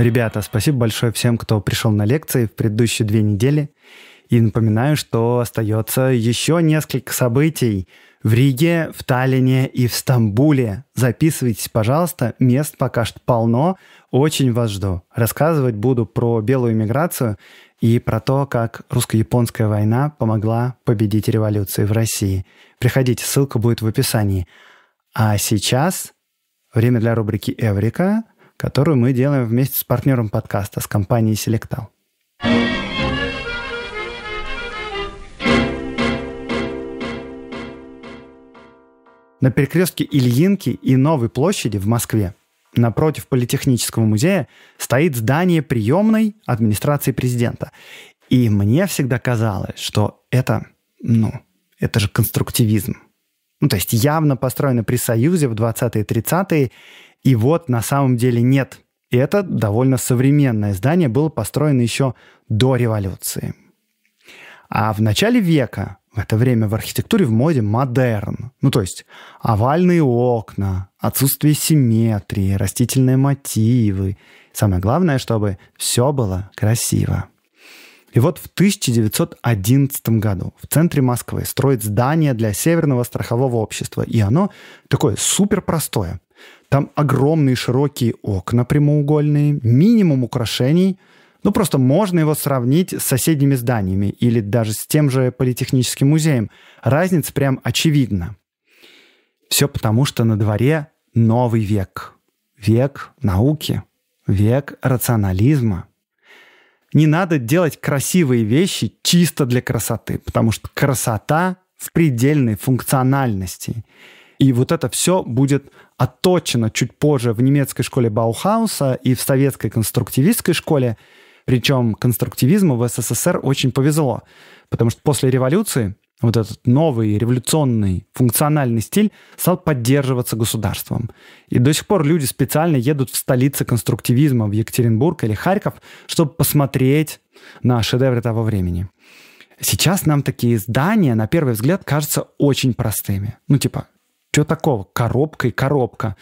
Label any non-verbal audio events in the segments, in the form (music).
Ребята, спасибо большое всем, кто пришел на лекции в предыдущие две недели. И напоминаю, что остается еще несколько событий в Риге, в Таллине и в Стамбуле. Записывайтесь, пожалуйста, мест пока что полно. Очень вас жду. Рассказывать буду про белую миграцию и про то, как русско-японская война помогла победить революции в России. Приходите, ссылка будет в описании. А сейчас время для рубрики «Эврика», которую мы делаем вместе с партнером подкаста, с компанией Selectal. На перекрестке Ильинки и Новой площади в Москве напротив Политехнического музея стоит здание приемной администрации президента. И мне всегда казалось, что это, ну, это же конструктивизм. Ну, то есть явно построено при Союзе в 20-е 30-е, и вот на самом деле нет. И это довольно современное здание было построено еще до революции. А в начале века в это время в архитектуре в моде модерн. Ну, то есть овальные окна, отсутствие симметрии, растительные мотивы. Самое главное, чтобы все было красиво. И вот в 1911 году в центре Москвы строят здание для Северного страхового общества. И оно такое супер простое. Там огромные широкие окна прямоугольные, минимум украшений. Ну, просто можно его сравнить с соседними зданиями или даже с тем же Политехническим музеем. Разница прям очевидна. Все потому, что на дворе новый век. Век науки, век рационализма. Не надо делать красивые вещи чисто для красоты, потому что красота в предельной функциональности. И вот это все будет отточено чуть позже в немецкой школе Баухауса и в советской конструктивистской школе. Причем конструктивизму в СССР очень повезло, потому что после революции вот этот новый революционный функциональный стиль стал поддерживаться государством. И до сих пор люди специально едут в столицы конструктивизма, в Екатеринбург или Харьков, чтобы посмотреть на шедевры того времени. Сейчас нам такие здания, на первый взгляд, кажутся очень простыми. Ну, типа, что такого? Коробка и коробка.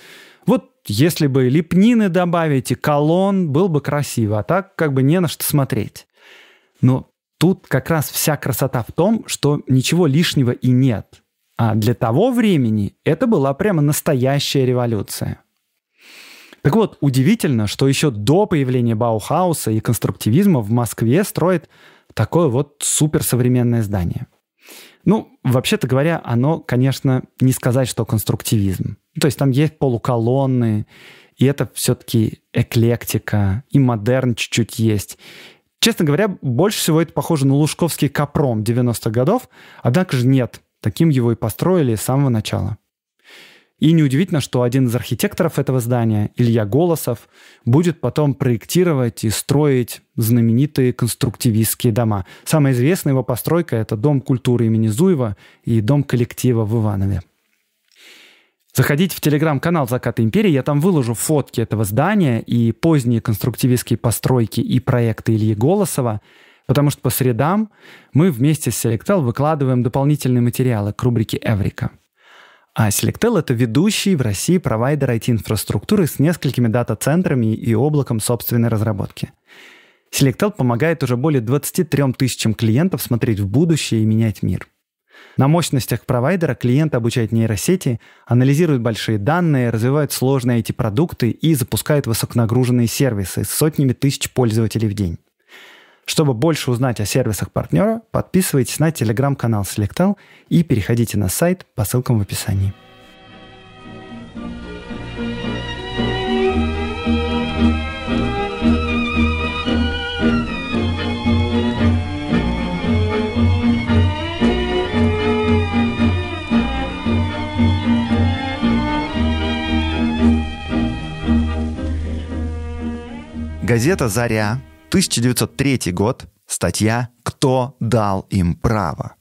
Вот если бы лепнины добавить и колонн, был бы красиво, а так как бы не на что смотреть. Но тут как раз вся красота в том, что ничего лишнего и нет. А для того времени это была прямо настоящая революция. Так вот, удивительно, что еще до появления Баухауса и конструктивизма в Москве строят такое вот суперсовременное здание – ну, вообще-то говоря, оно, конечно, не сказать, что конструктивизм. То есть там есть полуколонны, и это все-таки эклектика, и модерн чуть-чуть есть. Честно говоря, больше всего это похоже на лужковский капром 90-х годов, однако же нет, таким его и построили с самого начала. И неудивительно, что один из архитекторов этого здания, Илья Голосов, будет потом проектировать и строить знаменитые конструктивистские дома. Самая известная его постройка – это Дом культуры имени Зуева и Дом коллектива в Иванове. Заходите в телеграм-канал «Закаты империи», я там выложу фотки этого здания и поздние конструктивистские постройки и проекты Ильи Голосова, потому что по средам мы вместе с Selectel выкладываем дополнительные материалы к рубрике «Эврика». А Selectel — это ведущий в России провайдер IT-инфраструктуры с несколькими дата-центрами и облаком собственной разработки. Selectel помогает уже более 23 тысячам клиентов смотреть в будущее и менять мир. На мощностях провайдера клиент обучает нейросети, анализирует большие данные, развивает сложные IT-продукты и запускает высоконагруженные сервисы с сотнями тысяч пользователей в день. Чтобы больше узнать о сервисах партнера, подписывайтесь на телеграм-канал Selectel и переходите на сайт по ссылкам в описании. Газета «Заря» 1903 год, статья «Кто дал им право?».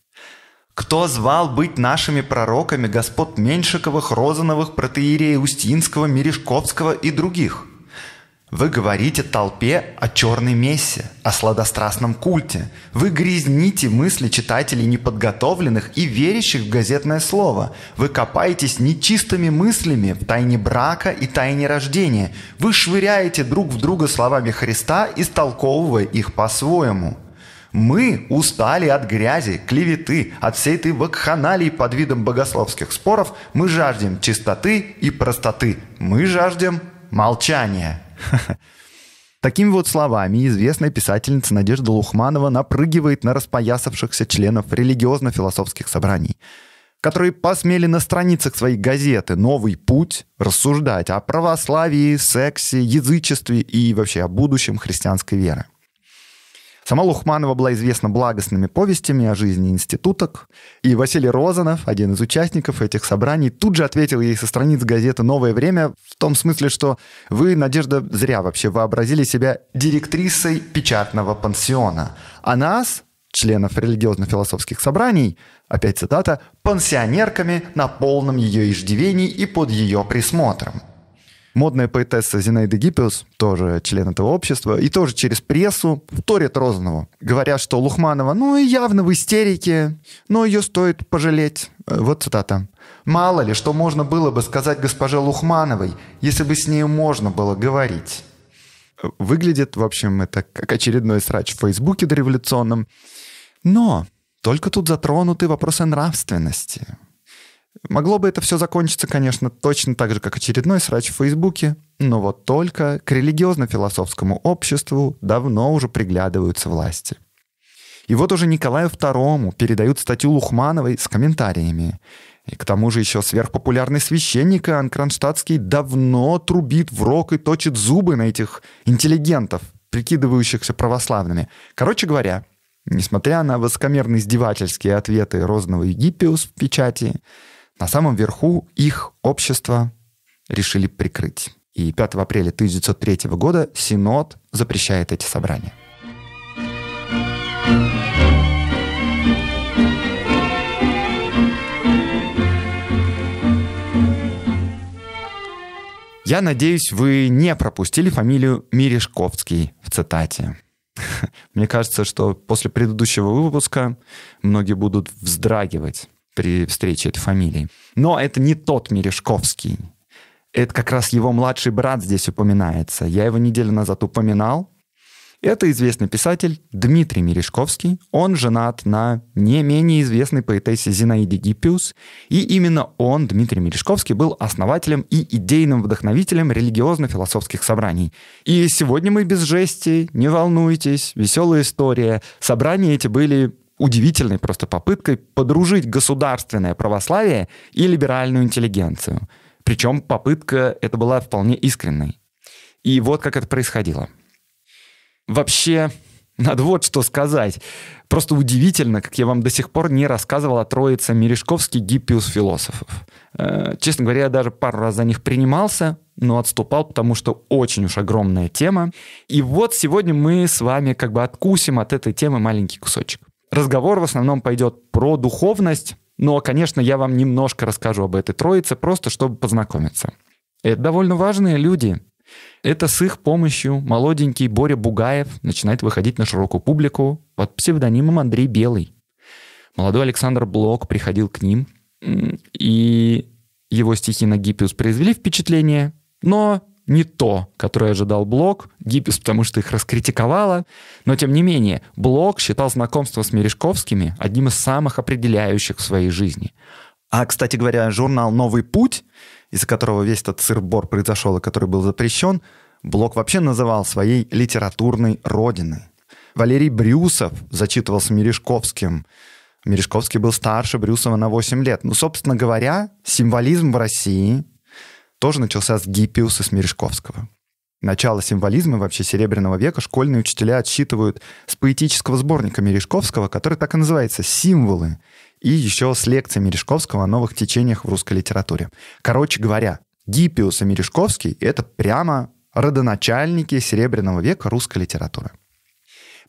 Кто звал быть нашими пророками господ Меньшиковых, Розановых, протеерей Устинского, Мережковского и других – вы говорите толпе о черной мессе, о сладострастном культе. Вы грязните мысли читателей неподготовленных и верящих в газетное слово. Вы копаетесь нечистыми мыслями в тайне брака и тайне рождения. Вы швыряете друг в друга словами Христа, истолковывая их по-своему. Мы устали от грязи, клеветы, от всей этой вакханалии под видом богословских споров. Мы жаждем чистоты и простоты. Мы жаждем молчания. (laughs) Такими вот словами известная писательница Надежда Лухманова напрыгивает на распоясавшихся членов религиозно-философских собраний, которые посмели на страницах своей газеты «Новый путь» рассуждать о православии, сексе, язычестве и вообще о будущем христианской веры. Сама Лухманова была известна благостными повестями о жизни институток, и Василий Розанов, один из участников этих собраний, тут же ответил ей со страниц газеты «Новое время» в том смысле, что «Вы, Надежда, зря вообще вообразили себя директрисой печатного пансиона, а нас, членов религиозно-философских собраний, опять цитата, «пансионерками на полном ее иждивении и под ее присмотром». Модная поэтесса Зинаида Гиппиус, тоже член этого общества, и тоже через прессу вторит Розанову, говоря, что Лухманова, ну, явно в истерике, но ее стоит пожалеть. Э, вот цитата. «Мало ли, что можно было бы сказать госпоже Лухмановой, если бы с ней можно было говорить». Выглядит, в общем, это как очередной срач в Фейсбуке дореволюционном. Но только тут затронуты вопросы нравственности. Могло бы это все закончиться, конечно, точно так же, как очередной срач в Фейсбуке, но вот только к религиозно-философскому обществу давно уже приглядываются власти. И вот уже Николаю II передают статью Лухмановой с комментариями. И к тому же еще сверхпопулярный священник Иоанн Кронштадтский давно трубит в рог и точит зубы на этих интеллигентов, прикидывающихся православными. Короче говоря, несмотря на высокомерные издевательские ответы розного Египиус в печати, на самом верху их общество решили прикрыть. И 5 апреля 1903 года Синод запрещает эти собрания. Я надеюсь, вы не пропустили фамилию Мирешковский в цитате. (laughs) Мне кажется, что после предыдущего выпуска многие будут вздрагивать при встрече этой фамилии. Но это не тот Мережковский. Это как раз его младший брат здесь упоминается. Я его неделю назад упоминал. Это известный писатель Дмитрий Мережковский. Он женат на не менее известной поэтессе Зинаиде Гиппиус. И именно он, Дмитрий Мережковский, был основателем и идейным вдохновителем религиозно-философских собраний. И сегодня мы без жести, не волнуйтесь, веселая история. Собрания эти были удивительной просто попыткой подружить государственное православие и либеральную интеллигенцию. Причем попытка эта была вполне искренней. И вот как это происходило. Вообще, надо вот что сказать. Просто удивительно, как я вам до сих пор не рассказывал о троице Мережковский Гиппиус философов. Э, честно говоря, я даже пару раз за них принимался, но отступал, потому что очень уж огромная тема. И вот сегодня мы с вами как бы откусим от этой темы маленький кусочек. Разговор в основном пойдет про духовность, но, конечно, я вам немножко расскажу об этой троице, просто чтобы познакомиться. Это довольно важные люди. Это с их помощью молоденький Боря Бугаев начинает выходить на широкую публику под псевдонимом Андрей Белый. Молодой Александр Блок приходил к ним, и его стихи на Гиппиус произвели впечатление, но не то, которое ожидал Блок, Гиппис, потому что их раскритиковала. Но, тем не менее, Блок считал знакомство с Мережковскими одним из самых определяющих в своей жизни. А, кстати говоря, журнал «Новый путь», из-за которого весь этот сырбор произошел и который был запрещен, Блок вообще называл своей литературной родиной. Валерий Брюсов зачитывался Мережковским. Мережковский был старше Брюсова на 8 лет. Ну, собственно говоря, символизм в России тоже начался с Гиппиуса Смиришковского. Начало символизма вообще Серебряного века школьные учителя отсчитывают с поэтического сборника Мережковского, который так и называется «Символы», и еще с лекции Мережковского о новых течениях в русской литературе. Короче говоря, Гиппиус и Мережковский — это прямо родоначальники Серебряного века русской литературы.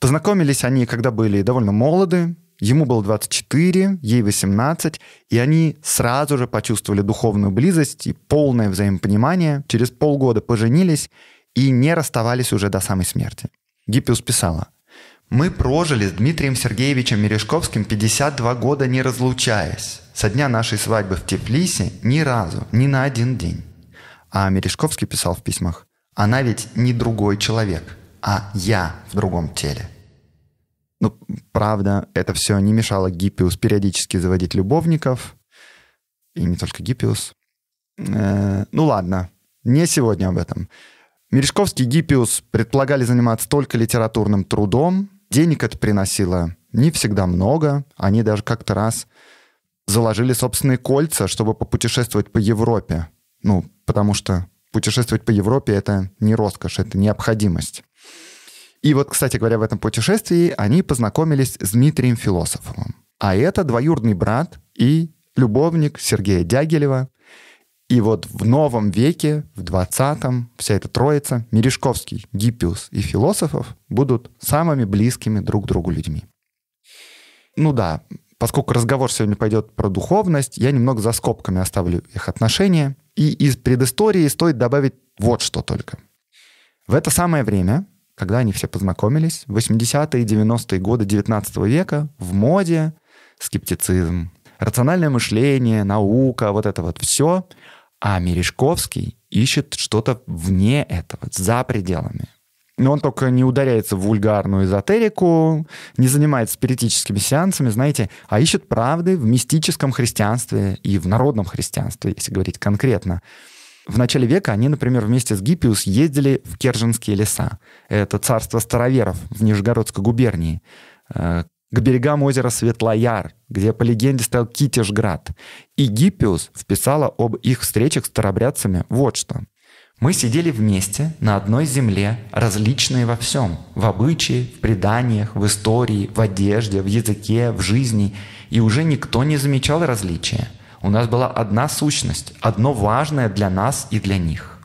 Познакомились они, когда были довольно молоды, ему было 24, ей 18, и они сразу же почувствовали духовную близость и полное взаимопонимание, через полгода поженились и не расставались уже до самой смерти. Гиппиус писала, «Мы прожили с Дмитрием Сергеевичем Мережковским 52 года не разлучаясь, со дня нашей свадьбы в Тифлисе ни разу, ни на один день». А Мережковский писал в письмах, «Она ведь не другой человек, а я в другом теле». Ну, правда, это все не мешало Гиппиус периодически заводить любовников. И не только Гиппиус. Э, ну ладно, не сегодня об этом. Мережковский и Гиппиус предполагали заниматься только литературным трудом. Денег это приносило не всегда много. Они даже как-то раз заложили собственные кольца, чтобы попутешествовать по Европе. Ну, потому что путешествовать по Европе — это не роскошь, это необходимость. И вот, кстати говоря, в этом путешествии они познакомились с Дмитрием Философовым. А это двоюродный брат и любовник Сергея Дягилева. И вот в новом веке, в 20-м, вся эта троица, Мережковский, Гиппиус и Философов будут самыми близкими друг другу людьми. Ну да, поскольку разговор сегодня пойдет про духовность, я немного за скобками оставлю их отношения. И из предыстории стоит добавить вот что только. В это самое время когда они все познакомились. 80-е и 90-е годы 19 века в моде скептицизм, рациональное мышление, наука, вот это вот все. А Мережковский ищет что-то вне этого, за пределами. Но он только не ударяется в вульгарную эзотерику, не занимается спиритическими сеансами, знаете, а ищет правды в мистическом христианстве и в народном христианстве, если говорить конкретно в начале века они, например, вместе с Гиппиус ездили в Керженские леса. Это царство староверов в Нижегородской губернии э, к берегам озера Светлояр, где, по легенде, стоял Китежград. И Гиппиус вписала об их встречах с старобрядцами вот что. «Мы сидели вместе на одной земле, различные во всем, в обычае, в преданиях, в истории, в одежде, в языке, в жизни, и уже никто не замечал различия. У нас была одна сущность, одно важное для нас и для них.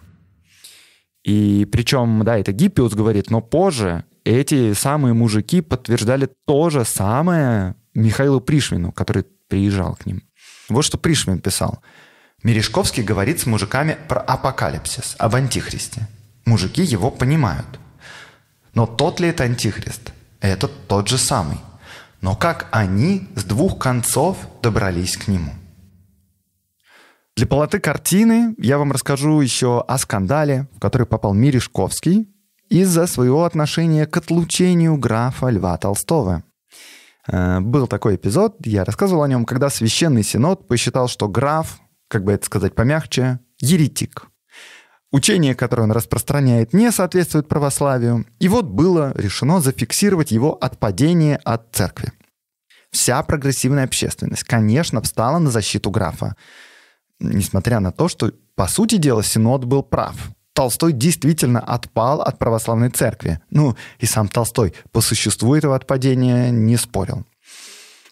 И причем, да, это Гиппиус говорит, но позже эти самые мужики подтверждали то же самое Михаилу Пришвину, который приезжал к ним. Вот что Пришвин писал. Мережковский говорит с мужиками про апокалипсис, об антихристе. Мужики его понимают. Но тот ли это антихрист? Это тот же самый. Но как они с двух концов добрались к нему – для полоты картины я вам расскажу еще о скандале, в который попал Миришковский из-за своего отношения к отлучению графа Льва Толстого. Э, был такой эпизод, я рассказывал о нем, когда Священный Синод посчитал, что граф, как бы это сказать помягче, еретик. Учение, которое он распространяет, не соответствует православию, и вот было решено зафиксировать его отпадение от церкви. Вся прогрессивная общественность, конечно, встала на защиту графа несмотря на то, что, по сути дела, Синод был прав. Толстой действительно отпал от православной церкви. Ну, и сам Толстой по существу этого отпадения не спорил.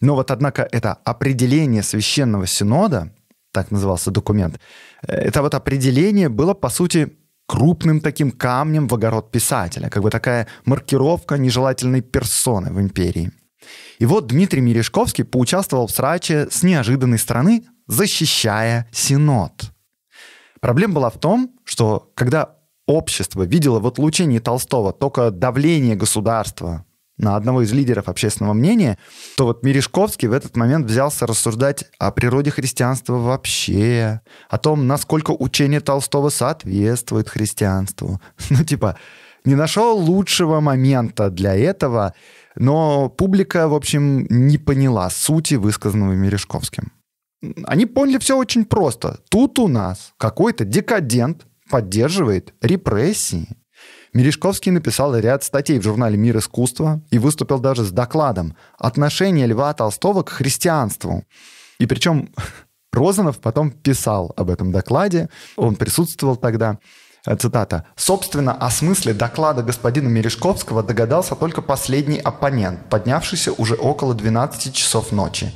Но вот, однако, это определение священного синода, так назывался документ, э, это вот определение было, по сути, крупным таким камнем в огород писателя, как бы такая маркировка нежелательной персоны в империи – и вот Дмитрий Мережковский поучаствовал в сраче с неожиданной стороны, защищая Синод. Проблема была в том, что когда общество видело в отлучении Толстого только давление государства на одного из лидеров общественного мнения, то вот Мережковский в этот момент взялся рассуждать о природе христианства вообще, о том, насколько учение Толстого соответствует христианству. (laughs) Ну, типа, не нашел лучшего момента для этого, но публика, в общем, не поняла сути высказанного Мережковским. Они поняли все очень просто. Тут у нас какой-то декадент поддерживает репрессии. Мережковский написал ряд статей в журнале «Мир искусства» и выступил даже с докладом «Отношение Льва Толстого к христианству». И причем (laughs) Розанов потом писал об этом докладе, он присутствовал тогда. Э, цитата. «Собственно, о смысле доклада господина Мережковского догадался только последний оппонент, поднявшийся уже около 12 часов ночи».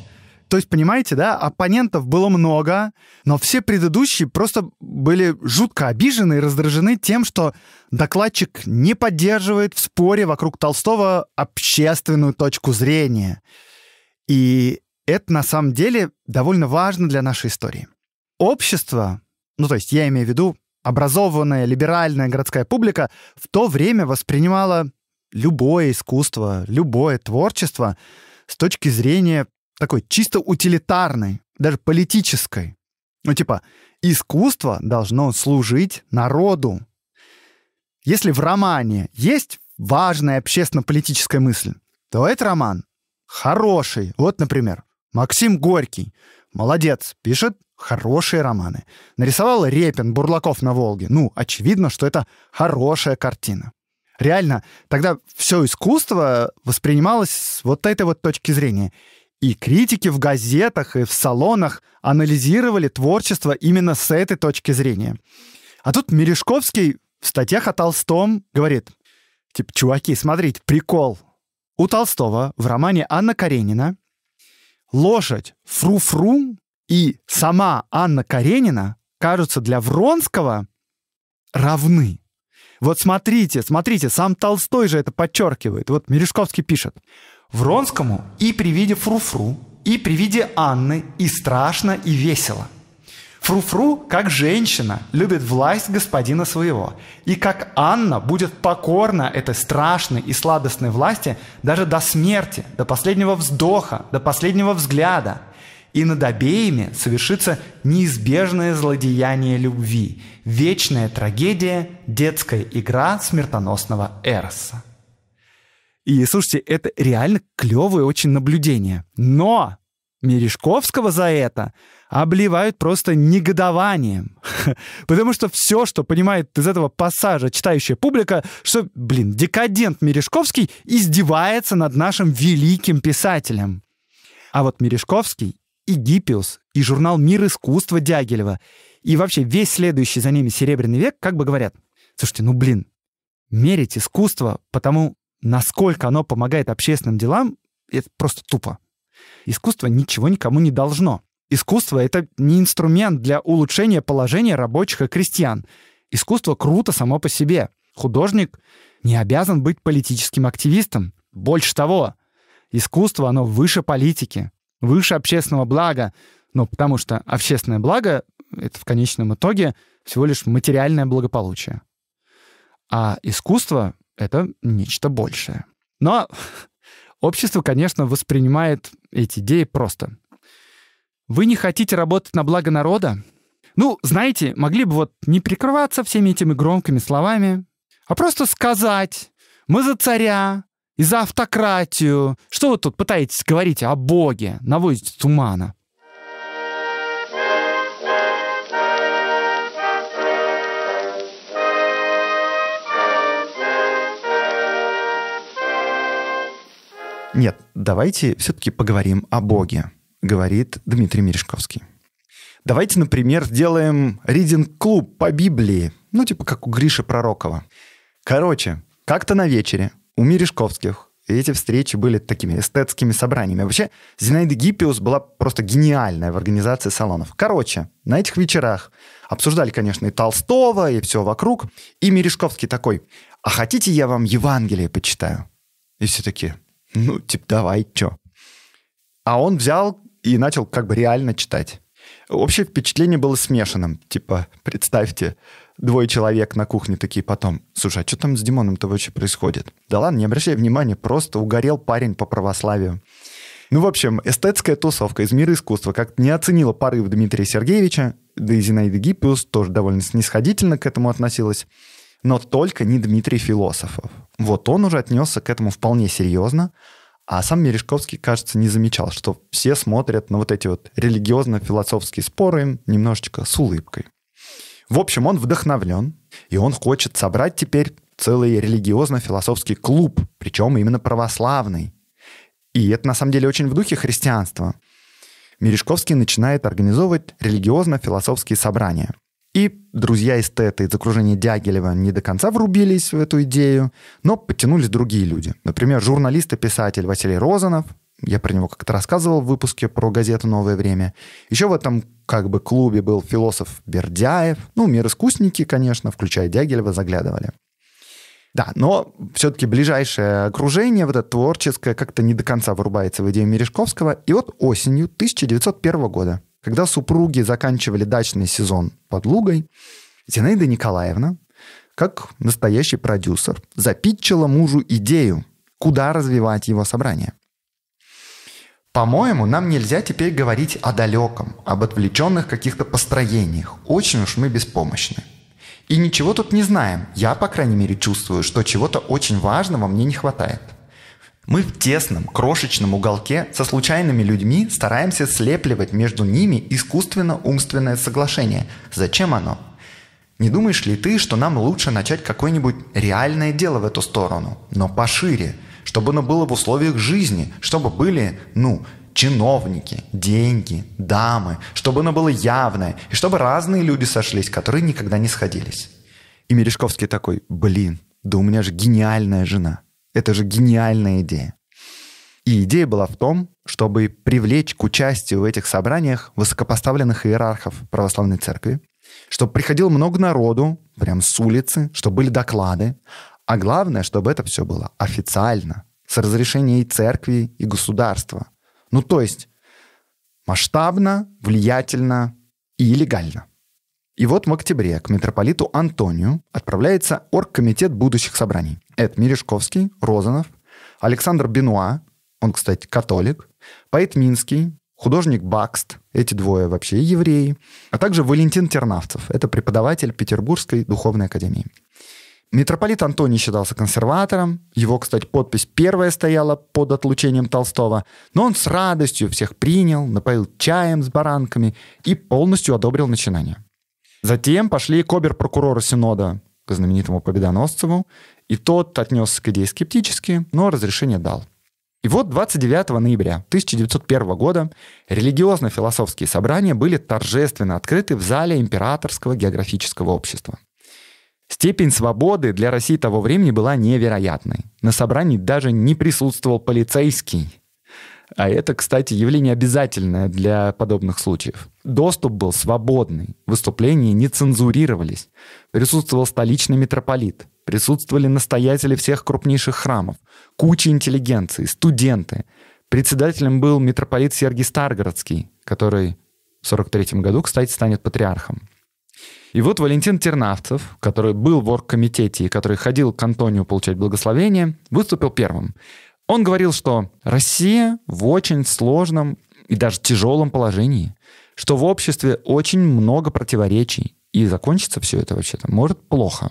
То есть, понимаете, да, оппонентов было много, но все предыдущие просто были жутко обижены и раздражены тем, что докладчик не поддерживает в споре вокруг Толстого общественную точку зрения. И это на самом деле довольно важно для нашей истории. Общество, ну то есть я имею в виду образованная, либеральная городская публика в то время воспринимала любое искусство, любое творчество с точки зрения такой чисто утилитарной, даже политической. Ну типа, искусство должно служить народу. Если в романе есть важная общественно-политическая мысль, то этот роман хороший. Вот, например, Максим Горький. Молодец, пишет хорошие романы. Нарисовал Репин «Бурлаков на Волге». Ну, очевидно, что это хорошая картина. Реально, тогда все искусство воспринималось с вот этой вот точки зрения. И критики в газетах и в салонах анализировали творчество именно с этой точки зрения. А тут Мережковский в статьях о Толстом говорит, типа, чуваки, смотрите, прикол. У Толстого в романе Анна Каренина лошадь фру-фру и сама Анна Каренина кажутся для Вронского равны. Вот смотрите, смотрите, сам Толстой же это подчеркивает. Вот Мережковский пишет. Вронскому и при виде фруфру, и при виде Анны и страшно, и весело. Фруфру, как женщина, любит власть господина своего, и как Анна будет покорна этой страшной и сладостной власти даже до смерти, до последнего вздоха, до последнего взгляда – и над обеими совершится неизбежное злодеяние любви, вечная трагедия, детская игра смертоносного Эроса. И слушайте, это реально клевое очень наблюдение. Но Мережковского за это обливают просто негодованием. (laughs) Потому что все, что понимает из этого пассажа читающая публика, что, блин, декадент Мережковский издевается над нашим великим писателем. А вот Мережковский и Гиппиус, и журнал «Мир искусства» Дягилева, и вообще весь следующий за ними «Серебряный век» как бы говорят, слушайте, ну блин, мерить искусство потому, насколько оно помогает общественным делам, это просто тупо. Искусство ничего никому не должно. Искусство — это не инструмент для улучшения положения рабочих и крестьян. Искусство круто само по себе. Художник не обязан быть политическим активистом. Больше того, искусство, оно выше политики выше общественного блага. Ну, потому что общественное благо — это в конечном итоге всего лишь материальное благополучие. А искусство — это нечто большее. Но общество, конечно, воспринимает эти идеи просто. Вы не хотите работать на благо народа? Ну, знаете, могли бы вот не прикрываться всеми этими громкими словами, а просто сказать «Мы за царя», и за автократию. Что вы тут пытаетесь говорить о Боге? Наводите тумана. Нет, давайте все-таки поговорим о Боге, говорит Дмитрий Мережковский. Давайте, например, сделаем ридинг-клуб по Библии, ну, типа как у Гриши Пророкова. Короче, как-то на вечере у Мережковских. И эти встречи были такими эстетскими собраниями. Вообще, Зинаида Гиппиус была просто гениальная в организации салонов. Короче, на этих вечерах обсуждали, конечно, и Толстого, и все вокруг. И Мережковский такой, а хотите, я вам Евангелие почитаю? И все такие, ну, типа, давай, чё? А он взял и начал как бы реально читать. Общее впечатление было смешанным. Типа, представьте, двое человек на кухне такие потом, слушай, а что там с Димоном-то вообще происходит? Да ладно, не обращай внимания, просто угорел парень по православию. Ну, в общем, эстетская тусовка из мира искусства как-то не оценила порыв Дмитрия Сергеевича, да и Зинаида Гиппиус тоже довольно снисходительно к этому относилась, но только не Дмитрий Философов. Вот он уже отнесся к этому вполне серьезно, а сам Мережковский, кажется, не замечал, что все смотрят на вот эти вот религиозно-философские споры немножечко с улыбкой. В общем, он вдохновлен, и он хочет собрать теперь целый религиозно-философский клуб, причем именно православный. И это на самом деле очень в духе христианства. Мережковский начинает организовывать религиозно-философские собрания. И друзья-эстеты из из окружения Дягилева не до конца врубились в эту идею, но подтянулись другие люди. Например, журналист и писатель Василий Розанов, я про него как-то рассказывал в выпуске про газету «Новое время». Еще в этом как бы клубе был философ Бердяев. Ну, мир искусники, конечно, включая Дягилева, заглядывали. Да, но все-таки ближайшее окружение, вот это творческое, как-то не до конца вырубается в идею Мережковского. И вот осенью 1901 года, когда супруги заканчивали дачный сезон под Лугой, Зинаида Николаевна, как настоящий продюсер, запитчила мужу идею, куда развивать его собрание – по-моему, нам нельзя теперь говорить о далеком, об отвлеченных каких-то построениях. Очень уж мы беспомощны. И ничего тут не знаем. Я, по крайней мере, чувствую, что чего-то очень важного мне не хватает. Мы в тесном, крошечном уголке со случайными людьми стараемся слепливать между ними искусственно-умственное соглашение. Зачем оно? Не думаешь ли ты, что нам лучше начать какое-нибудь реальное дело в эту сторону, но пошире – чтобы оно было в условиях жизни, чтобы были, ну, чиновники, деньги, дамы, чтобы оно было явное, и чтобы разные люди сошлись, которые никогда не сходились. И Мережковский такой, блин, да у меня же гениальная жена. Это же гениальная идея. И идея была в том, чтобы привлечь к участию в этих собраниях высокопоставленных иерархов православной церкви, чтобы приходило много народу, прям с улицы, чтобы были доклады, а главное, чтобы это все было официально, с разрешения и церкви, и государства. Ну, то есть масштабно, влиятельно и легально. И вот в октябре к митрополиту Антонию отправляется оргкомитет будущих собраний. Это Мережковский, Розанов, Александр Бенуа, он, кстати, католик, поэт Минский, художник Бакст, эти двое вообще евреи, а также Валентин Тернавцев, это преподаватель Петербургской духовной академии. Митрополит Антоний считался консерватором, его, кстати, подпись первая стояла под отлучением Толстого, но он с радостью всех принял, напоил чаем с баранками и полностью одобрил начинание. Затем пошли к обер Синода, к знаменитому Победоносцеву, и тот отнесся к идее скептически, но разрешение дал. И вот 29 ноября 1901 года религиозно-философские собрания были торжественно открыты в зале Императорского географического общества. Степень свободы для России того времени была невероятной. На собрании даже не присутствовал полицейский. А это, кстати, явление обязательное для подобных случаев. Доступ был свободный, выступления не цензурировались. Присутствовал столичный митрополит, присутствовали настоятели всех крупнейших храмов, куча интеллигенции, студенты. Председателем был митрополит Сергий Старгородский, который в 1943 году, кстати, станет патриархом. И вот Валентин Тернавцев, который был в оргкомитете и который ходил к Антонию получать благословение, выступил первым. Он говорил, что Россия в очень сложном и даже тяжелом положении, что в обществе очень много противоречий, и закончится все это вообще-то может плохо.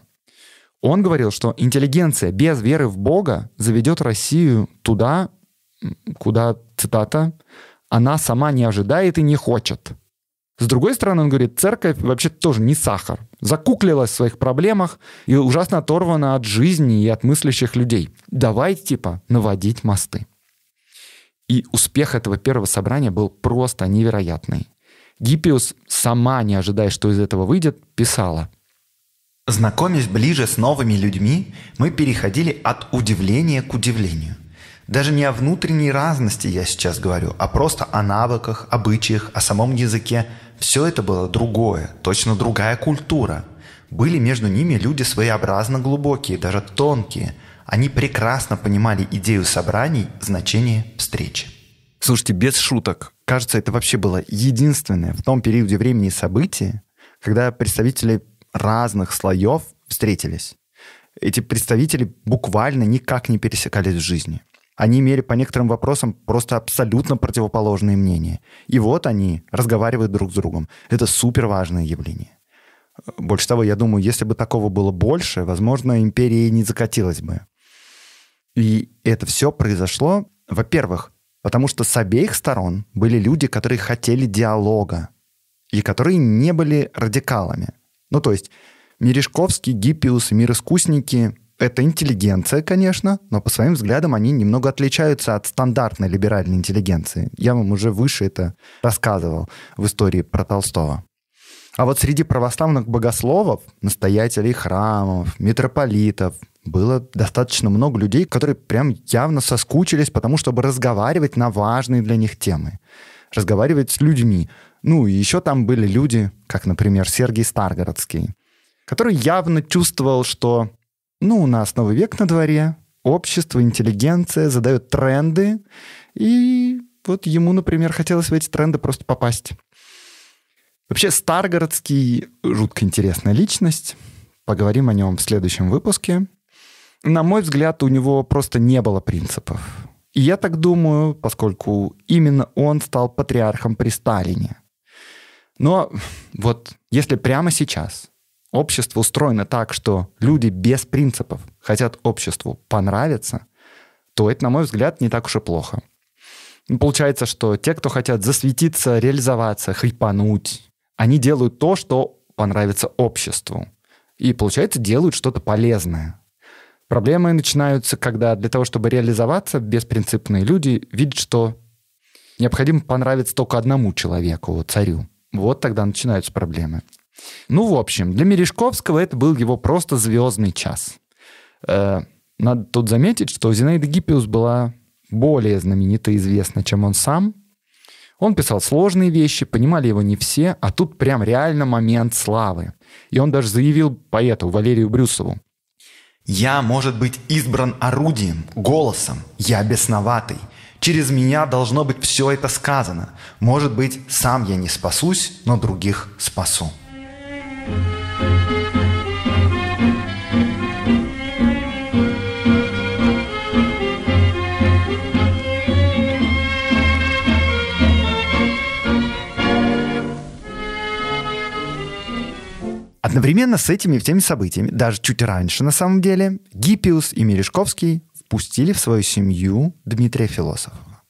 Он говорил, что интеллигенция без веры в Бога заведет Россию туда, куда, цитата, она сама не ожидает и не хочет – с другой стороны, он говорит, церковь вообще тоже не сахар. Закуклилась в своих проблемах и ужасно оторвана от жизни и от мыслящих людей. Давайте, типа, наводить мосты. И успех этого первого собрания был просто невероятный. Гиппиус, сама не ожидая, что из этого выйдет, писала. Знакомясь ближе с новыми людьми, мы переходили от удивления к удивлению. Даже не о внутренней разности я сейчас говорю, а просто о навыках, обычаях, о самом языке – все это было другое, точно другая культура. Были между ними люди своеобразно глубокие, даже тонкие. Они прекрасно понимали идею собраний, значение встречи. Слушайте, без шуток. Кажется, это вообще было единственное в том периоде времени событие, когда представители разных слоев встретились. Эти представители буквально никак не пересекались в жизни. Они имели по некоторым вопросам просто абсолютно противоположные мнения. И вот они разговаривают друг с другом. Это супер важное явление. Больше того, я думаю, если бы такого было больше, возможно, империя и не закатилась бы. И это все произошло, во-первых, потому что с обеих сторон были люди, которые хотели диалога и которые не были радикалами. Ну, то есть Мережковский, Гиппиус, мир искусники это интеллигенция, конечно, но по своим взглядам они немного отличаются от стандартной либеральной интеллигенции. Я вам уже выше это рассказывал в истории про Толстого. А вот среди православных богословов, настоятелей храмов, митрополитов, было достаточно много людей, которые прям явно соскучились, потому чтобы разговаривать на важные для них темы. Разговаривать с людьми. Ну, и еще там были люди, как, например, Сергей Старгородский, который явно чувствовал, что ну, у нас новый век на дворе, общество, интеллигенция задают тренды, и вот ему, например, хотелось в эти тренды просто попасть. Вообще, Старгородский жутко интересная личность. Поговорим о нем в следующем выпуске. На мой взгляд, у него просто не было принципов. И я так думаю, поскольку именно он стал патриархом при Сталине. Но вот если прямо сейчас Общество устроено так, что люди без принципов хотят обществу понравиться, то это, на мой взгляд, не так уж и плохо. Ну, получается, что те, кто хотят засветиться, реализоваться, хайпануть, они делают то, что понравится обществу. И, получается, делают что-то полезное. Проблемы начинаются, когда для того, чтобы реализоваться, беспринципные люди видят, что необходимо понравиться только одному человеку, царю. Вот тогда начинаются проблемы. Ну, в общем, для Мережковского это был его просто звездный час. Э, надо тут заметить, что Зинаида Гиппиус была более знаменита и известна, чем он сам. Он писал сложные вещи, понимали его не все, а тут прям реально момент славы. И он даже заявил поэту Валерию Брюсову. «Я, может быть, избран орудием, голосом, я бесноватый. Через меня должно быть все это сказано. Может быть, сам я не спасусь, но других спасу». Одновременно с этими всеми событиями, даже чуть раньше на самом деле, Гиппиус и Мережковский впустили в свою семью Дмитрия Философова.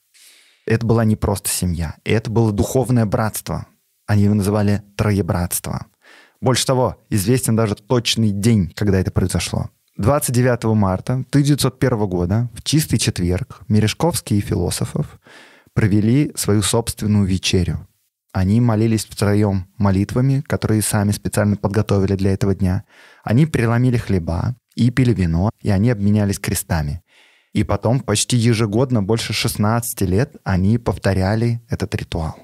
Это была не просто семья, это было духовное братство. Они его называли троебратство. Больше того, известен даже точный день, когда это произошло. 29 марта 1901 года, в чистый четверг, Мережковский и Философов провели свою собственную вечерю. Они молились втроем молитвами, которые сами специально подготовили для этого дня. Они переломили хлеба и пили вино, и они обменялись крестами. И потом почти ежегодно, больше 16 лет, они повторяли этот ритуал.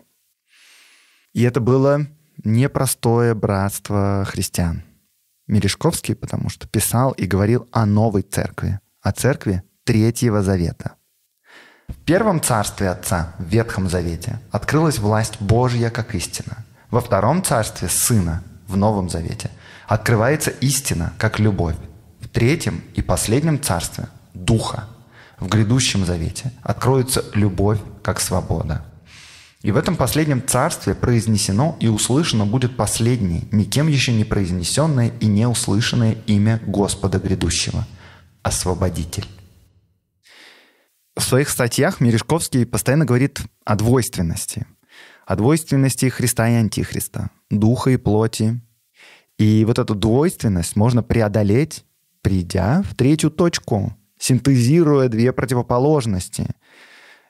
И это было непростое братство христиан. Мережковский, потому что писал и говорил о новой церкви, о церкви Третьего Завета – в первом царстве Отца, в Ветхом Завете, открылась власть Божья как истина. Во втором царстве Сына, в Новом Завете, открывается истина как любовь. В третьем и последнем царстве – Духа. В грядущем Завете откроется любовь как свобода. И в этом последнем царстве произнесено и услышано будет последнее, никем еще не произнесенное и не услышанное имя Господа грядущего – Освободитель в своих статьях Мережковский постоянно говорит о двойственности. О двойственности Христа и Антихриста, духа и плоти. И вот эту двойственность можно преодолеть, придя в третью точку, синтезируя две противоположности.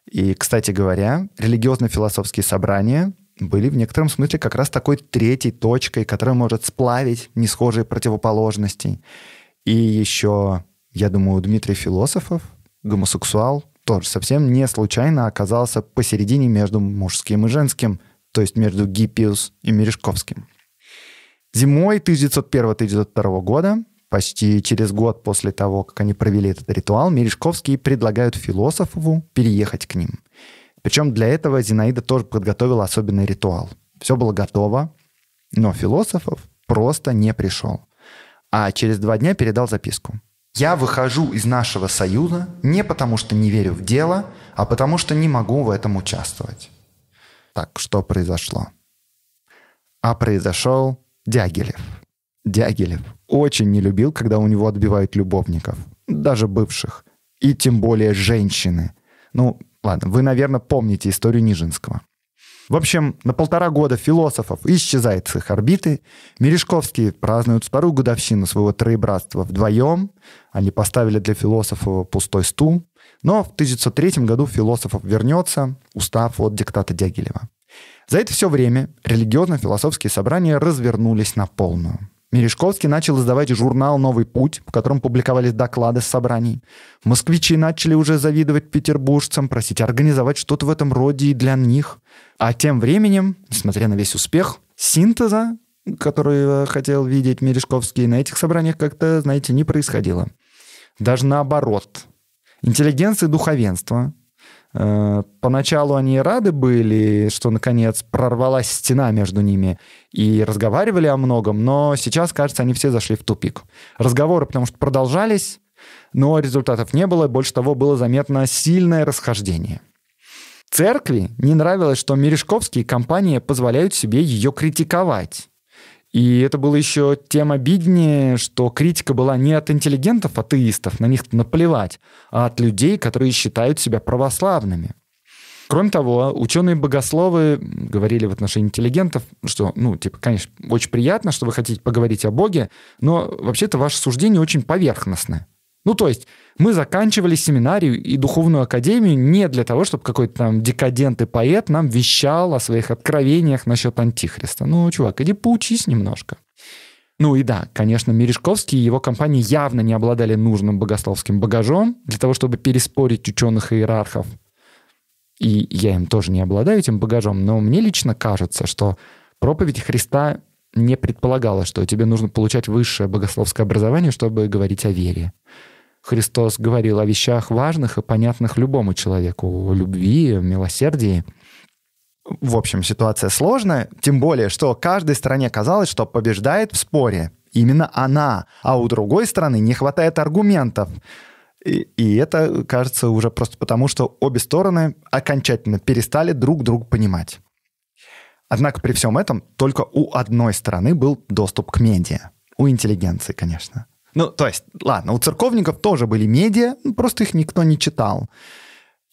И, кстати говоря, религиозно-философские собрания были в некотором смысле как раз такой третьей точкой, которая может сплавить несхожие противоположности. И еще, я думаю, Дмитрий Философов, гомосексуал, тоже совсем не случайно оказался посередине между мужским и женским, то есть между Гиппиус и Мережковским. Зимой 1901-1902 года, почти через год после того, как они провели этот ритуал, Мережковские предлагают философу переехать к ним. Причем для этого Зинаида тоже подготовила особенный ритуал. Все было готово, но философов просто не пришел. А через два дня передал записку. Я выхожу из нашего союза не потому, что не верю в дело, а потому, что не могу в этом участвовать. Так, что произошло? А произошел Дягилев. Дягилев очень не любил, когда у него отбивают любовников, даже бывших, и тем более женщины. Ну, ладно, вы, наверное, помните историю Нижинского. В общем, на полтора года философов исчезает с их орбиты. Мережковские празднуют вторую годовщину своего троебратства вдвоем. Они поставили для философов пустой стул. Но в 1903 году философов вернется, устав от диктата Дягилева. За это все время религиозно-философские собрания развернулись на полную. Мережковский начал издавать журнал «Новый путь», в котором публиковались доклады с собраний. Москвичи начали уже завидовать петербуржцам, просить организовать что-то в этом роде и для них. А тем временем, несмотря на весь успех, синтеза, который э, хотел видеть Мережковский, на этих собраниях как-то, знаете, не происходило. Даже наоборот. Интеллигенция и духовенство Э, поначалу они рады были, что наконец прорвалась стена между ними, и разговаривали о многом, но сейчас, кажется, они все зашли в тупик. Разговоры, потому что продолжались, но результатов не было, больше того, было заметно сильное расхождение. Церкви не нравилось, что Мережковские компании позволяют себе ее критиковать. И это было еще тем обиднее, что критика была не от интеллигентов, атеистов, на них наплевать, а от людей, которые считают себя православными. Кроме того, ученые-богословы говорили в отношении интеллигентов, что, ну, типа, конечно, очень приятно, что вы хотите поговорить о Боге, но вообще-то ваше суждение очень поверхностное. Ну, то есть мы заканчивали семинарию и духовную академию не для того, чтобы какой-то там декадент и поэт нам вещал о своих откровениях насчет Антихриста. Ну, чувак, иди поучись немножко. Ну и да, конечно, Мережковский и его компания явно не обладали нужным богословским багажом для того, чтобы переспорить ученых и иерархов. И я им тоже не обладаю этим багажом, но мне лично кажется, что проповедь Христа не предполагала, что тебе нужно получать высшее богословское образование, чтобы говорить о вере. Христос говорил о вещах важных и понятных любому человеку, о любви, о милосердии. В общем, ситуация сложная, тем более, что каждой стране казалось, что побеждает в споре именно она, а у другой стороны не хватает аргументов. И, и это, кажется, уже просто потому, что обе стороны окончательно перестали друг друга понимать. Однако при всем этом только у одной стороны был доступ к медиа. У интеллигенции, конечно. Ну, то есть, ладно, у церковников тоже были медиа, ну, просто их никто не читал.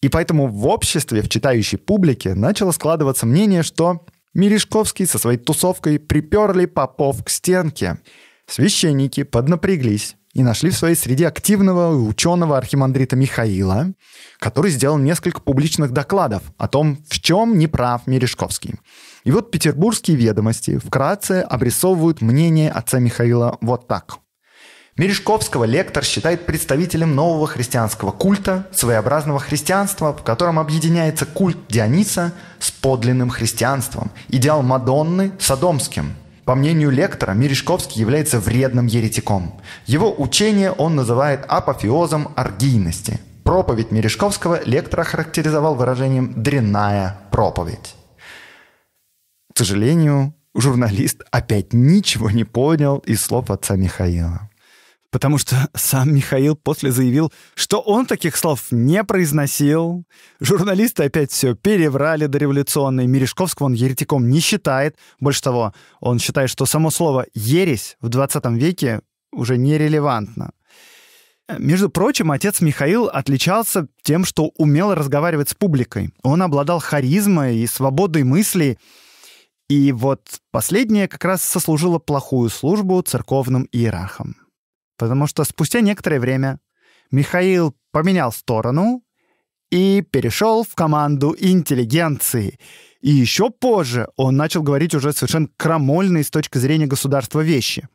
И поэтому в обществе, в читающей публике начало складываться мнение, что Мережковский со своей тусовкой приперли попов к стенке. Священники поднапряглись и нашли в своей среде активного ученого архимандрита Михаила, который сделал несколько публичных докладов о том, в чем не прав Мережковский. И вот петербургские ведомости вкратце обрисовывают мнение отца Михаила вот так – Мережковского лектор считает представителем нового христианского культа, своеобразного христианства, в котором объединяется культ Диониса с подлинным христианством, идеал Мадонны – садомским. По мнению лектора, Мережковский является вредным еретиком. Его учение он называет апофеозом аргийности. Проповедь Мережковского лектор охарактеризовал выражением «дрянная проповедь». К сожалению, журналист опять ничего не понял из слов отца Михаила. Потому что сам Михаил после заявил, что он таких слов не произносил. Журналисты опять все переврали до революционной. Мережковского он еретиком не считает. Больше того, он считает, что само слово «ересь» в 20 веке уже нерелевантно. Между прочим, отец Михаил отличался тем, что умел разговаривать с публикой. Он обладал харизмой и свободой мысли. И вот последнее как раз сослужило плохую службу церковным иерархам. Потому что спустя некоторое время Михаил поменял сторону и перешел в команду интеллигенции. И еще позже он начал говорить уже совершенно крамольные с точки зрения государства вещи.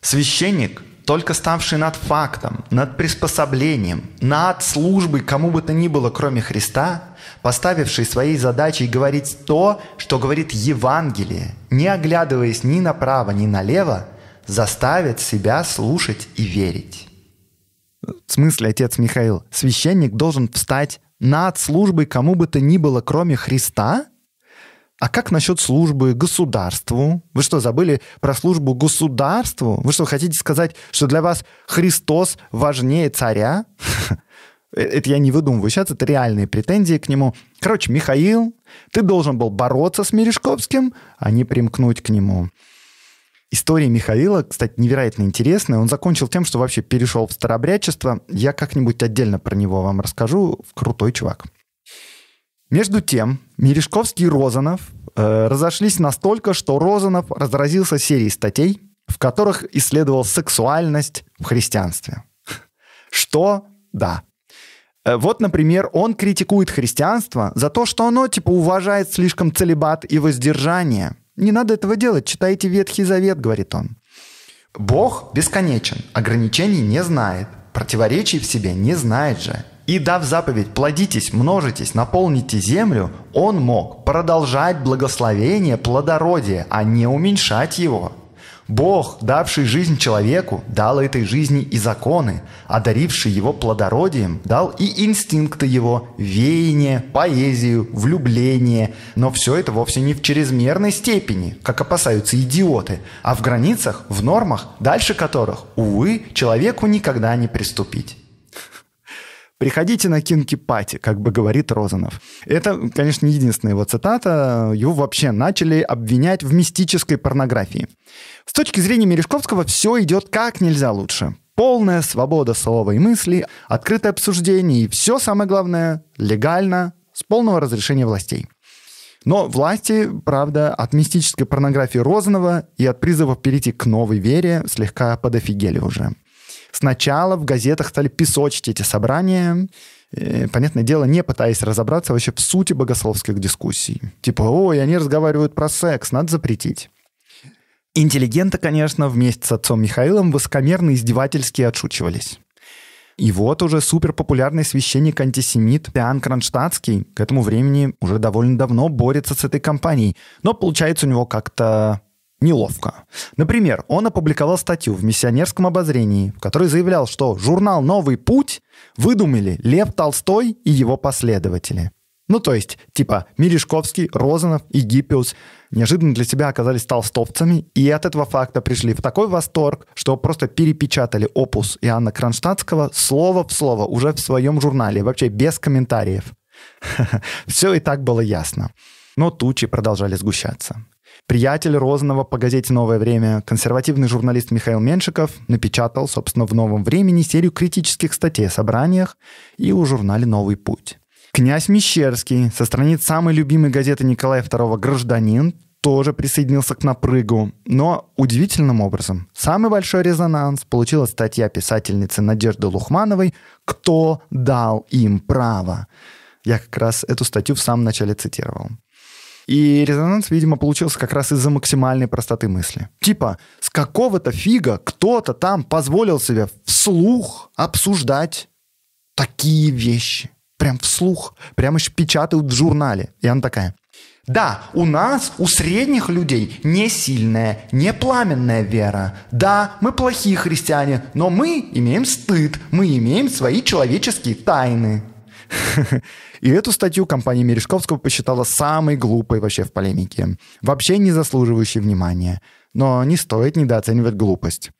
Священник, только ставший над фактом, над приспособлением, над службой кому бы то ни было, кроме Христа, поставивший своей задачей говорить то, что говорит Евангелие, не оглядываясь ни направо, ни налево, заставят себя слушать и верить. В смысле, отец Михаил, священник должен встать над службой кому бы то ни было, кроме Христа? А как насчет службы государству? Вы что, забыли про службу государству? Вы что, хотите сказать, что для вас Христос важнее царя? (laughs) Э, это я не выдумываю, сейчас это реальные претензии к нему. Короче, Михаил, ты должен был бороться с Мережковским, а не примкнуть к нему. История Михаила, кстати, невероятно интересная. Он закончил тем, что вообще перешел в старобрячество. Я как-нибудь отдельно про него вам расскажу. Крутой чувак. Между тем, Мережковский и Розанов э, разошлись настолько, что Розанов разразился серией статей, в которых исследовал сексуальность в христианстве. Что? Да. Э, вот, например, он критикует христианство за то, что оно, типа, уважает слишком целебат и воздержание – не надо этого делать, читайте Ветхий Завет, говорит он. Бог бесконечен, ограничений не знает, противоречий в себе не знает же. И дав заповедь «плодитесь, множитесь, наполните землю», он мог продолжать благословение плодородия, а не уменьшать его. Бог, давший жизнь человеку, дал этой жизни и законы, одаривший а его плодородием, дал и инстинкты его, веяние, поэзию, влюбление. Но все это вовсе не в чрезмерной степени, как опасаются идиоты, а в границах, в нормах, дальше которых, увы, человеку никогда не приступить. Приходите на кинки-пати, как бы говорит Розанов. Это, конечно, не единственная его цитата. Его вообще начали обвинять в мистической порнографии. С точки зрения Мережковского все идет как нельзя лучше. Полная свобода слова и мысли, открытое обсуждение и все самое главное легально, с полного разрешения властей. Но власти, правда, от мистической порнографии Розанова и от призывов перейти к новой вере слегка подофигели уже. Сначала в газетах стали песочить эти собрания, э, понятное дело, не пытаясь разобраться вообще в сути богословских дискуссий. Типа, ой, они разговаривают про секс, надо запретить. Интеллигенты, конечно, вместе с отцом Михаилом высокомерно издевательски отшучивались. И вот уже суперпопулярный священник-антисемит Пиан Кронштадтский к этому времени уже довольно давно борется с этой компанией. Но получается у него как-то неловко. Например, он опубликовал статью в «Миссионерском обозрении», в которой заявлял, что журнал «Новый путь» выдумали Лев Толстой и его последователи. Ну, то есть, типа, Мережковский, Розанов и Гиппиус неожиданно для себя оказались толстовцами, и от этого факта пришли в такой восторг, что просто перепечатали опус Иоанна Кронштадтского слово в слово уже в своем журнале, вообще без комментариев. (laughs) Все и так было ясно. Но тучи продолжали сгущаться приятель Розанова по газете «Новое время», консервативный журналист Михаил Меншиков напечатал, собственно, в «Новом времени» серию критических статей о собраниях и у журнале «Новый путь». Князь Мещерский со страниц самой любимой газеты Николая II «Гражданин» тоже присоединился к напрыгу. Но удивительным образом самый большой резонанс получила статья писательницы Надежды Лухмановой «Кто дал им право?». Я как раз эту статью в самом начале цитировал. И резонанс, видимо, получился как раз из-за максимальной простоты мысли. Типа, с какого-то фига кто-то там позволил себе вслух обсуждать такие вещи. Прям вслух. Прямо печатают в журнале. И она такая. Да, у нас, у средних людей, не сильная, не пламенная вера. Да, мы плохие христиане, но мы имеем стыд, мы имеем свои человеческие тайны. (laughs) И эту статью компания Мережковского посчитала самой глупой вообще в полемике. Вообще не заслуживающей внимания. Но не стоит недооценивать глупость.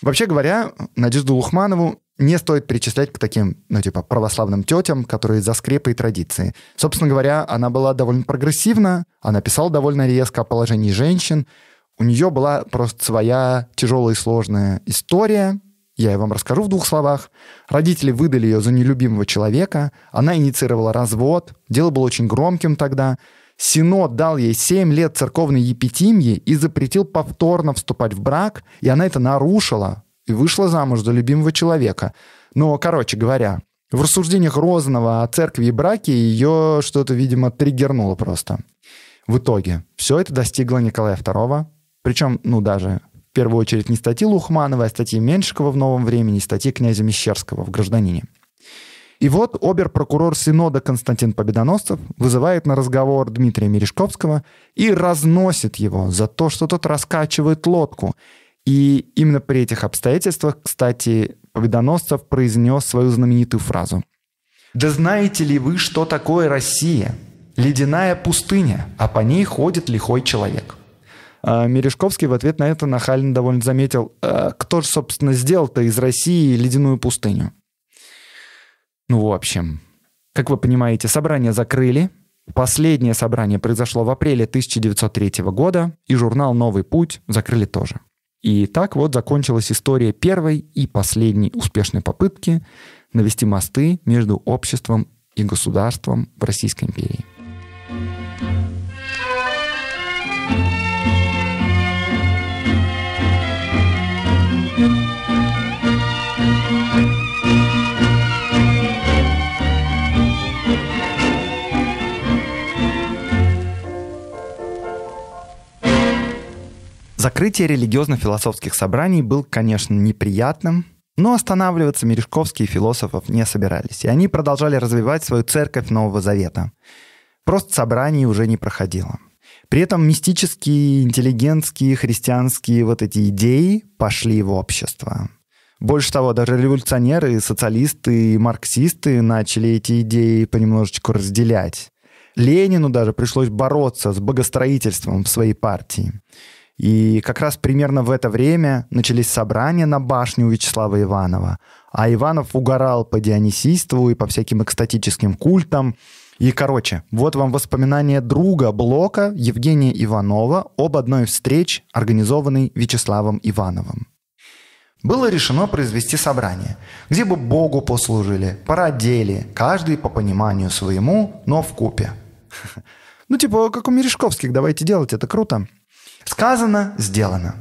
Вообще говоря, Надежду Лухманову не стоит причислять к таким, ну, типа, православным тетям, которые за скрепы и традиции. Собственно говоря, она была довольно прогрессивна, она писала довольно резко о положении женщин, у нее была просто своя тяжелая и сложная история, я вам расскажу в двух словах. Родители выдали ее за нелюбимого человека, она инициировала развод, дело было очень громким тогда. Синод дал ей 7 лет церковной епитимии и запретил повторно вступать в брак, и она это нарушила и вышла замуж за любимого человека. Но, короче говоря, в рассуждениях Розанова о церкви и браке ее что-то, видимо, триггернуло просто. В итоге все это достигло Николая II, причем, ну, даже первую очередь не статьи Лухмановой, а статьи Меншикова в «Новом времени», статьи князя Мещерского в «Гражданине». И вот обер-прокурор Синода Константин Победоносцев вызывает на разговор Дмитрия Мережковского и разносит его за то, что тот раскачивает лодку. И именно при этих обстоятельствах, кстати, Победоносцев произнес свою знаменитую фразу. «Да знаете ли вы, что такое Россия? Ледяная пустыня, а по ней ходит лихой человек». А, Мережковский в ответ на это нахально довольно заметил, «Э, кто же, собственно, сделал-то из России ледяную пустыню. Ну, в общем, как вы понимаете, собрание закрыли. Последнее собрание произошло в апреле 1903 года, и журнал «Новый путь» закрыли тоже. И так вот закончилась история первой и последней успешной попытки навести мосты между обществом и государством в Российской империи. Закрытие религиозно-философских собраний был, конечно, неприятным, но останавливаться Мережковские философов не собирались, и они продолжали развивать свою церковь Нового Завета. Просто собраний уже не проходило. При этом мистические, интеллигентские, христианские вот эти идеи пошли в общество. Больше того, даже революционеры, социалисты и марксисты начали эти идеи понемножечку разделять. Ленину даже пришлось бороться с богостроительством в своей партии. И как раз примерно в это время начались собрания на башне у Вячеслава Иванова. А Иванов угорал по дионисийству и по всяким экстатическим культам. И, короче, вот вам воспоминания друга Блока Евгения Иванова об одной встреч, организованной Вячеславом Ивановым. Было решено произвести собрание, где бы Богу послужили, породели, каждый по пониманию своему, но в купе. (laughs) Ну, типа, как у Мережковских, давайте делать, это круто. Сказано, сделано.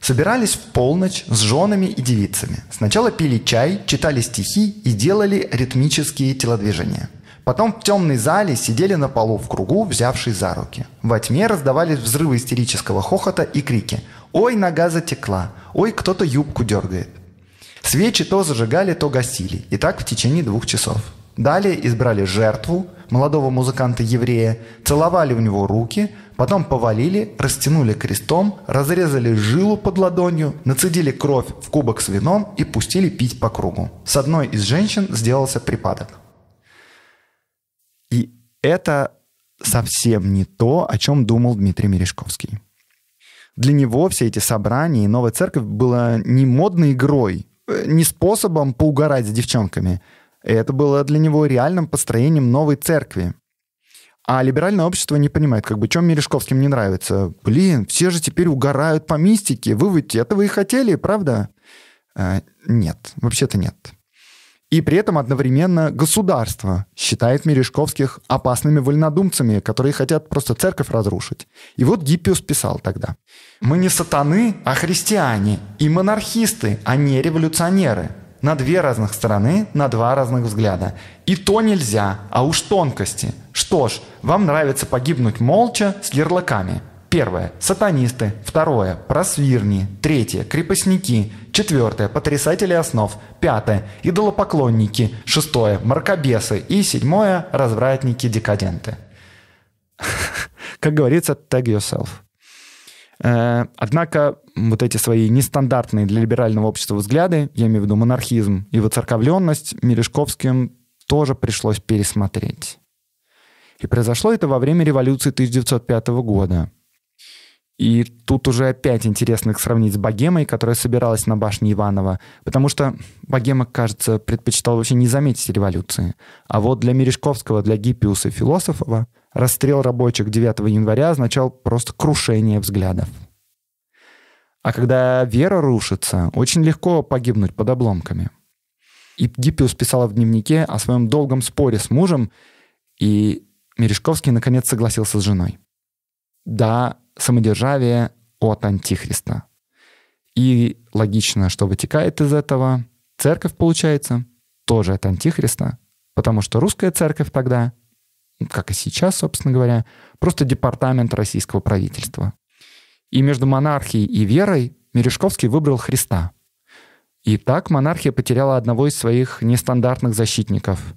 Собирались в полночь с женами и девицами. Сначала пили чай, читали стихи и делали ритмические телодвижения. Потом в темной зале сидели на полу в кругу, взявшись за руки. Во тьме раздавались взрывы истерического хохота и крики. «Ой, нога затекла! Ой, кто-то юбку дергает!» Свечи то зажигали, то гасили. И так в течение двух часов. Далее избрали жертву, молодого музыканта-еврея, целовали у него руки, потом повалили, растянули крестом, разрезали жилу под ладонью, нацедили кровь в кубок с вином и пустили пить по кругу. С одной из женщин сделался припадок. И это совсем не то, о чем думал Дмитрий Мережковский. Для него все эти собрания и новая церковь была не модной игрой, э, не способом поугарать с девчонками – и это было для него реальным построением новой церкви. А либеральное общество не понимает, как бы, чем Мережковским не нравится. Блин, все же теперь угорают по мистике. Вы ведь этого и хотели, правда? Э, нет, вообще-то нет. И при этом одновременно государство считает Мережковских опасными вольнодумцами, которые хотят просто церковь разрушить. И вот Гиппиус писал тогда. «Мы не сатаны, а христиане, и монархисты, а не революционеры на две разных стороны, на два разных взгляда. И то нельзя, а уж тонкости. Что ж, вам нравится погибнуть молча с ярлыками. Первое – сатанисты. Второе – просвирни. Третье – крепостники. Четвертое – потрясатели основ. Пятое – идолопоклонники. Шестое – маркобесы. И седьмое – развратники-декаденты. (laughs) Как говорится, tag yourself. Э, однако вот эти свои нестандартные для либерального общества взгляды, я имею в виду монархизм и воцерковленность, Мережковским тоже пришлось пересмотреть. И произошло это во время революции 1905 года. И тут уже опять интересно их сравнить с богемой, которая собиралась на башне Иванова, потому что богема, кажется, предпочитала вообще не заметить революции. А вот для Мережковского, для Гиппиуса и Философова – Расстрел рабочих 9 января означал просто крушение взглядов. А когда вера рушится, очень легко погибнуть под обломками. И Гиппиус писала в дневнике о своем долгом споре с мужем, и Мережковский наконец согласился с женой. Да, самодержавие от Антихриста. И логично, что вытекает из этого. Церковь, получается, тоже от Антихриста, потому что русская церковь тогда как и сейчас, собственно говоря, просто департамент российского правительства. И между монархией и верой Мережковский выбрал Христа. И так монархия потеряла одного из своих нестандартных защитников,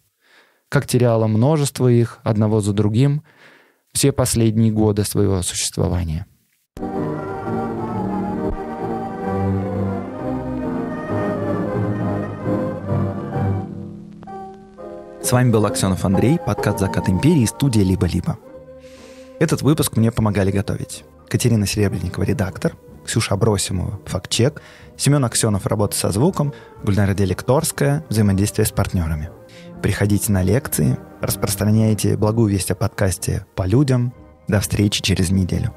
как теряла множество их одного за другим все последние годы своего существования. thank you С вами был Аксенов Андрей, подкаст «Закат империи» и студия «Либо-либо». Этот выпуск мне помогали готовить. Катерина Серебренникова, редактор, Ксюша Абросимова, фактчек, Семен Аксенов, работа со звуком, Гульнара Делекторская, взаимодействие с партнерами. Приходите на лекции, распространяйте благую весть о подкасте по людям. До встречи через неделю.